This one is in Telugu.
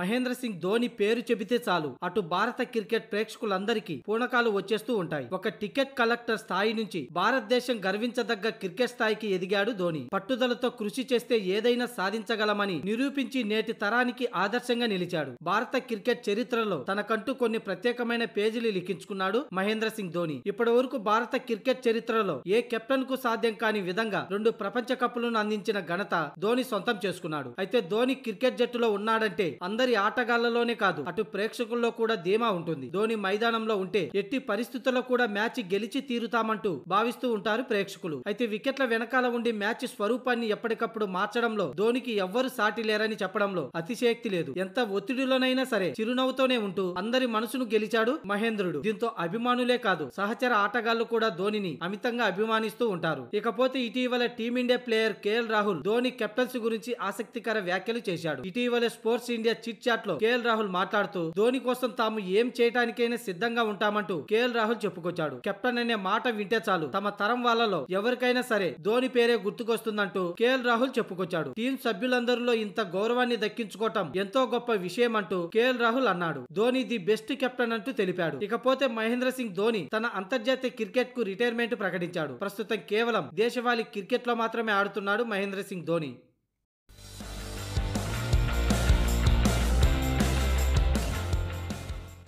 మహేంద్ర సింగ్ ధోని పేరు చెబితే చాలు అటు భారత క్రికెట్ ప్రేక్షకులందరికీ పూనకాలు వచ్చేస్తూ ఉంటాయి ఒక టికెట్ కలెక్టర్ స్థాయి నుంచి భారతదేశం గర్వించదగ్గ క్రికెట్ స్థాయికి ఎదిగాడు ధోని పట్టుదలతో కృషి చేస్తే ఏదైనా సాధించగలమని నిరూపించి నేటి తరానికి ఆదర్శంగా నిలిచాడు భారత క్రికెట్ చరిత్రలో తనకంటూ కొన్ని ప్రత్యేకమైన పేజీలు లిఖించుకున్నాడు మహేంద్ర సింగ్ ధోని ఇప్పటి వరకు భారత క్రికెట్ చరిత్రలో ఏ కెప్టెన్ కు సాధ్యం కాని విధంగా రెండు ప్రపంచ కప్పులను అందించిన ఘనత ధోని సొంతం చేసుకున్నాడు అయితే ధోని క్రికెట్ జట్టులో ఉన్నాడంటే అందరి అందరి ఆటగాళ్లలోనే కాదు అటు ప్రేక్షకుల్లో కూడా ధీమా ఉంటుంది ధోని మైదానంలో ఉంటే ఎట్టి పరిస్థితుల్లో కూడా మ్యాచ్ గెలిచి తీరుతామంటూ భావిస్తూ ఉంటారు ప్రేక్షకులు అయితే వికెట్ల వెనకాల ఉండి మ్యాచ్ స్వరూపాన్ని ఎప్పటికప్పుడు మార్చడంలో ధోనికి ఎవ్వరు సాటి లేరని చెప్పడంలో అతిశయక్తి లేదు ఎంత ఒత్తిడిలోనైనా సరే చిరునవ్వుతోనే ఉంటూ అందరి మనసును గెలిచాడు మహేంద్రుడు దీంతో అభిమానులే కాదు సహచర ఆటగాళ్లు కూడా ధోనిని అమితంగా అభిమానిస్తూ ఉంటారు ఇకపోతే ఇటీవల team India player KL Rahul Dhoni captaincy గురించి ఆసక్తికర వ్యాఖ్యలు చేశాడు ఇటీవల స్పోర్ట్స్ ఇండియా ట్వీట్ చాట్ లో కేఎల్ రాహుల్ మాట్లాడుతూ ధోని కోసం తాము ఏం చేయటానికైనా సిద్ధంగా ఉంటామంటూ కేఎల్ రాహుల్ చెప్పుకొచ్చాడు కెప్టెన్ అనే మాట వింటే చాలు తమ తరం వాళ్ళలో ఎవరికైనా సరే ధోని పేరే గుర్తుకొస్తుందంటూ కేఎల్ రాహుల్ చెప్పుకొచ్చాడు టీం సభ్యులందరిలో ఇంత గౌరవాన్ని దక్కించుకోవటం ఎంతో గొప్ప విషయం అంటూ కేఎల్ రాహుల్ అన్నాడు ధోని ది బెస్ట్ కెప్టెన్ అంటూ తెలిపాడు ఇకపోతే మహేంద్ర సింగ్ ధోని తన అంతర్జాతీయ క్రికెట్ కు రిటైర్మెంట్ ప్రకటించాడు ప్రస్తుతం కేవలం దేశవాళి క్రికెట్ లో మాత్రమే ఆడుతున్నాడు మహేంద్ర సింగ్ ధోని